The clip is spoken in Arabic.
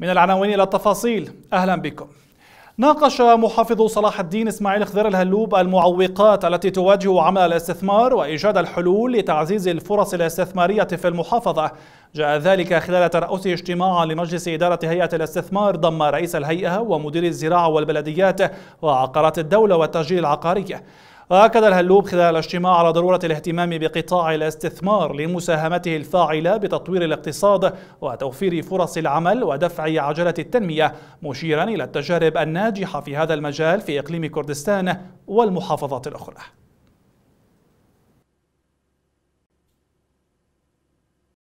من العناوين إلى التفاصيل أهلا بكم ناقش محافظ صلاح الدين اسماعيل خضير الهلوب المعوقات التي تواجه عمل الاستثمار وايجاد الحلول لتعزيز الفرص الاستثماريه في المحافظه جاء ذلك خلال ترأسه اجتماعا لمجلس اداره هيئه الاستثمار ضم رئيس الهيئه ومدير الزراعه والبلديات وعقارات الدوله والتاجيل العقاريه وأكد الهلوب خلال الاجتماع على ضرورة الاهتمام بقطاع الاستثمار لمساهمته الفاعلة بتطوير الاقتصاد وتوفير فرص العمل ودفع عجلة التنمية مشيرا إلى التجارب الناجحة في هذا المجال في إقليم كردستان والمحافظات الأخرى